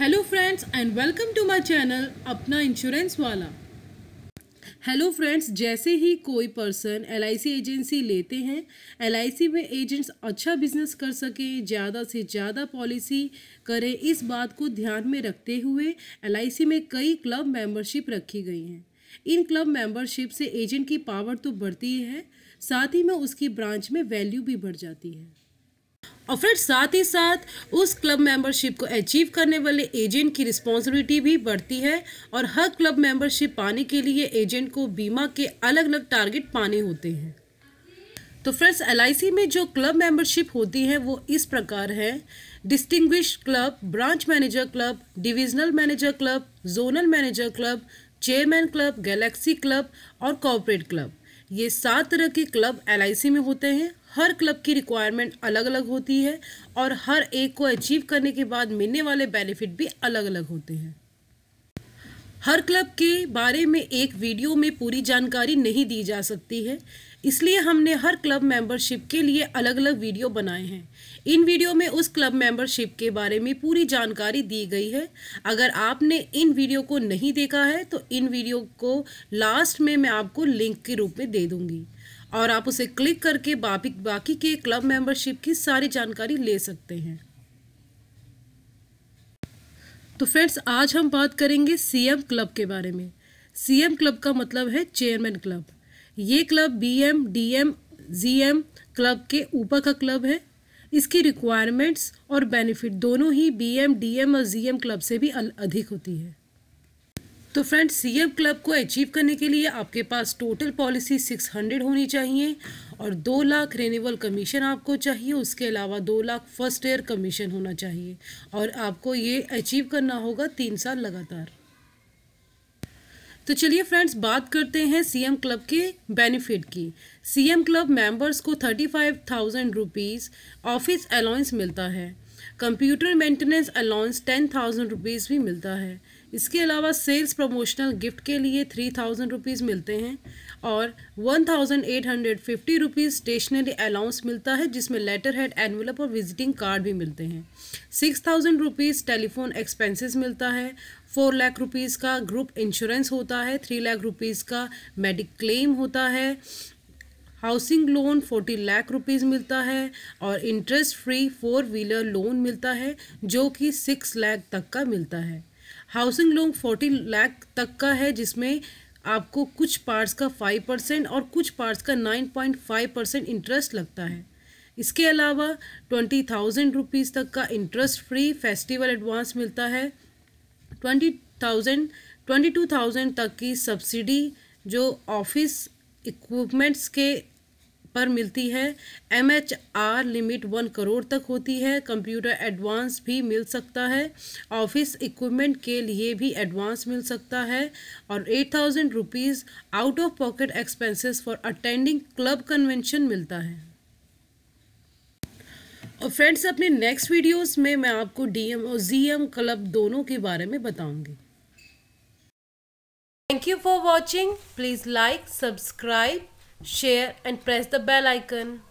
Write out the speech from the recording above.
Hello friends and welcome to my channel अपना insurance वाला hello friends जैसे ही कोई पर्सन एल एजेंसी लेते हैं एल में एजेंट्स अच्छा बिजनेस कर सकें ज़्यादा से ज़्यादा पॉलिसी करें इस बात को ध्यान में रखते हुए एल में कई क्लब मेंबरशिप रखी गई हैं इन क्लब मेंबरशिप से एजेंट की पावर तो बढ़ती है साथ ही में उसकी ब्रांच में वैल्यू भी बढ़ जाती है और फिर साथ ही साथ उस क्लब मेंबरशिप को अचीव करने वाले एजेंट की रिस्पॉन्सिबिलिटी भी बढ़ती है और हर क्लब मेंबरशिप पाने के लिए एजेंट को बीमा के अलग अलग टारगेट पाने होते हैं तो फ्रेंड्स एल में जो क्लब मेंबरशिप होती है वो इस प्रकार है distinguish club branch manager club divisional manager club zonal manager club chairman club galaxy club और कॉरपोरेट क्लब ये सात तरह के क्लब एल में होते हैं हर क्लब की रिक्वायरमेंट अलग अलग होती है और हर एक को अचीव करने के बाद मिलने वाले बेनिफिट भी अलग अलग होते हैं हर क्लब के बारे में एक वीडियो में पूरी जानकारी नहीं दी जा सकती है इसलिए हमने हर क्लब मेंबरशिप के लिए अलग अलग वीडियो बनाए हैं इन वीडियो में उस क्लब मेंबरशिप के बारे में पूरी जानकारी दी गई है अगर आपने इन वीडियो को नहीं देखा है तो इन वीडियो को लास्ट में मैं आपको लिंक के रूप में दे दूँगी और आप उसे क्लिक करके बाकी के क्लब मेंबरशिप की सारी जानकारी ले सकते हैं तो फ्रेंड्स आज हम बात करेंगे सीएम क्लब के बारे में सीएम क्लब का मतलब है चेयरमैन क्लब ये club B M D M G M club के ऊपर का क्लब है इसकी रिक्वायरमेंट्स और बेनिफिट दोनों ही बी एम डी एम और जी एम क्लब से भी अधिक होती है तो फ्रेंड्स सी एम क्लब को अचीव करने के लिए आपके पास टोटल पॉलिसी सिक्स हंड्रेड होनी चाहिए और दो लाख रेनिवल कमीशन आपको चाहिए उसके अलावा दो लाख फर्स्ट ईयर कमीशन होना चाहिए और आपको ये अचीव करना होगा तीन साल लगातार तो चलिए फ्रेंड्स बात करते हैं सीएम क्लब के बेनिफिट की सीएम क्लब मेंबर्स को thirty five thousand rupees office allowance मिलता है computer maintenance allowance ten thousand rupees भी मिलता है इसके अलावा सेल्स प्रमोशनल गिफ्ट के लिए थ्री थाउजेंड रुपीज़ मिलते हैं और one thousand eight hundred fifty rupees stationery allowance मिलता है जिसमें लेटर हेड एनवलप और विजिटिंग कार्ड भी मिलते हैं six thousand rupees telephone expenses मिलता है फोर लाख रुपीज़ का ग्रुप इंश्योरेंस होता है थ्री लाख रुपीज़ का मेडिक्लेम होता है housing loan forty lakh rupees मिलता है और interest free four wheeler loan मिलता है जो कि सिक्स लाख तक का मिलता है हाउसिंग लोन फोर्टी लाख तक का है जिसमें आपको कुछ पार्ट्स का फाइव परसेंट और कुछ पार्ट्स का nine point five percent interest लगता है इसके अलावा ट्वेंटी थाउजेंड रुपीज़ तक का इंटरेस्ट फ्री फेस्टिवल एडवांस मिलता है twenty thousand twenty two thousand तक की सब्सिडी जो ऑफिस इक्विपमेंट्स के पर मिलती है M H R limit one crore तक होती है कंप्यूटर एडवांस भी मिल सकता है ऑफिस इक्विपमेंट के लिए भी एडवांस मिल सकता है और eight thousand rupees out of pocket expenses for attending club convention मिलता है और फ्रेंड्स अपने नेक्स्ट वीडियोस में मैं आपको डीएम और जीएम क्लब दोनों के बारे में बताऊंगी thank you for watching please like subscribe share and press the bell icon.